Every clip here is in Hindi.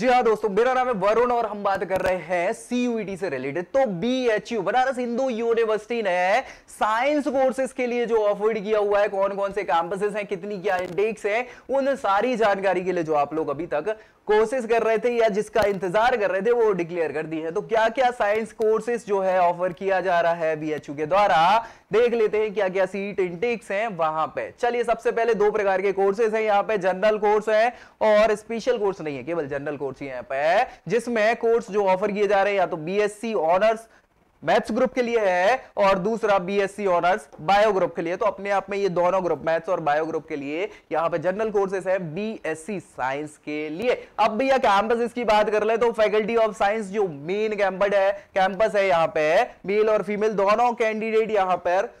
जी हाँ दोस्तों मेरा नाम है वरुण और हम बात कर रहे हैं सीयूईटी e से रिलेटेड तो B H U Banaras Hindu university ने साइंस कोर्सेज के लिए जो अफोर्ड किया हुआ है कौन कौन से कैंपसेस हैं कितनी क्या इंडेक्स है उन सारी जानकारी के लिए जो आप लोग अभी तक कोर्सेस कर रहे थे या जिसका इंतजार कर रहे थे वो डिक्लेयर कर दी है तो क्या क्या साइंस कोर्सेज जो है ऑफर किया जा रहा है बी के द्वारा देख लेते हैं क्या क्या सीट इंटेक्स हैं वहां पे चलिए सबसे पहले दो प्रकार के कोर्सेज हैं यहाँ पे जनरल कोर्स है और स्पेशल कोर्स नहीं है केवल जनरल कोर्स कोर्स यहाँ पे है जिसमें कोर्स जो ऑफर किए जा रहे हैं या तो बीएससी ऑनर्स मैथ्स ग्रुप के लिए है और दूसरा बीएससी ऑनर्स बायो ग्रुप के लिए तो अपने आप में ये दोनों ग्रुप मैथ्स और बायो ग्रुप के लिए यहाँ पे जनरल कोर्सेस है बीएससी साइंस के लिए अब भैया कैंपस की बात कर ले तो फैकल्टी ऑफ साइंस जो मेन कैंपस है कैंपस है यहाँ पे मेल और फीमेल दोनों कैंडिडेट यहाँ पर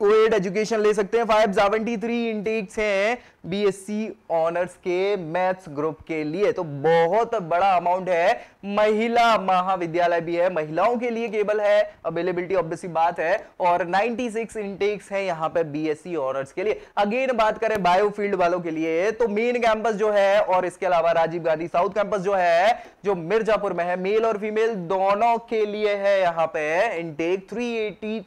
कोएड एजुकेशन ले सकते हैं फाइव सेवेंटी थ्री इंटेक्स हैं बीएससी ऑनर्स के मैथ्स ग्रुप के लिए तो बहुत बड़ा अमाउंट है महिला महाविद्यालय भी है महिलाओं के लिए केवल है अवेलेबिलिटी ऑब्वियसली बात है और 96 इंटेक्स है यहाँ पे बीएससी ऑनर्स के लिए अगेन बात करें बायोफील्ड वालों के लिए तो मेन कैंपस जो है और इसके अलावा राजीव गांधी साउथ कैंपस जो है जो मिर्जापुर में है मेल और फीमेल दोनों के लिए है यहाँ पे इनटेक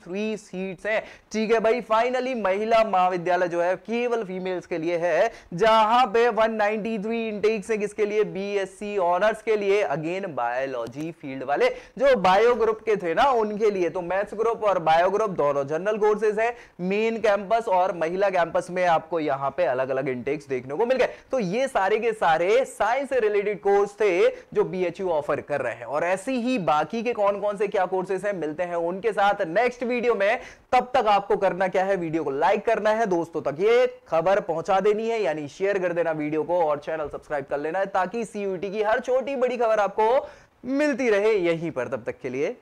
थ्री सीट्स है ठीक है है भाई फाइनली महिला महाविद्यालय जो है केवल फीमेल्स के लिए है जहां पे 193 इंटेक्स है किसके लिए बीएससी ऑनर्स के लिए अगेन बायोलॉजी फील्ड वाले जो बायो ग्रुप के थे ना उनके लिए तो मैथ्स ग्रुप और बायो ग्रुप दोनों जनरल कोर्सेज है मेन कैंपस और महिला कैंपस में आपको यहाँ पे अलग अलग इंटेक्स देखने को मिल गए तो ये सारे के सारे साइंस से रिलेटेड कोर्स थे जो बी ऑफर कर रहे हैं और ऐसी ही बाकी के कौन कौन से क्या कोर्सेज है मिलते हैं उनके साथ नेक्स्ट वीडियो में तब तक आपको कर करना क्या है वीडियो को लाइक करना है दोस्तों तक ये खबर पहुंचा देनी है यानी शेयर कर देना वीडियो को और चैनल सब्सक्राइब कर लेना है ताकि सीयूटी की हर छोटी बड़ी खबर आपको मिलती रहे यहीं पर तब तक के लिए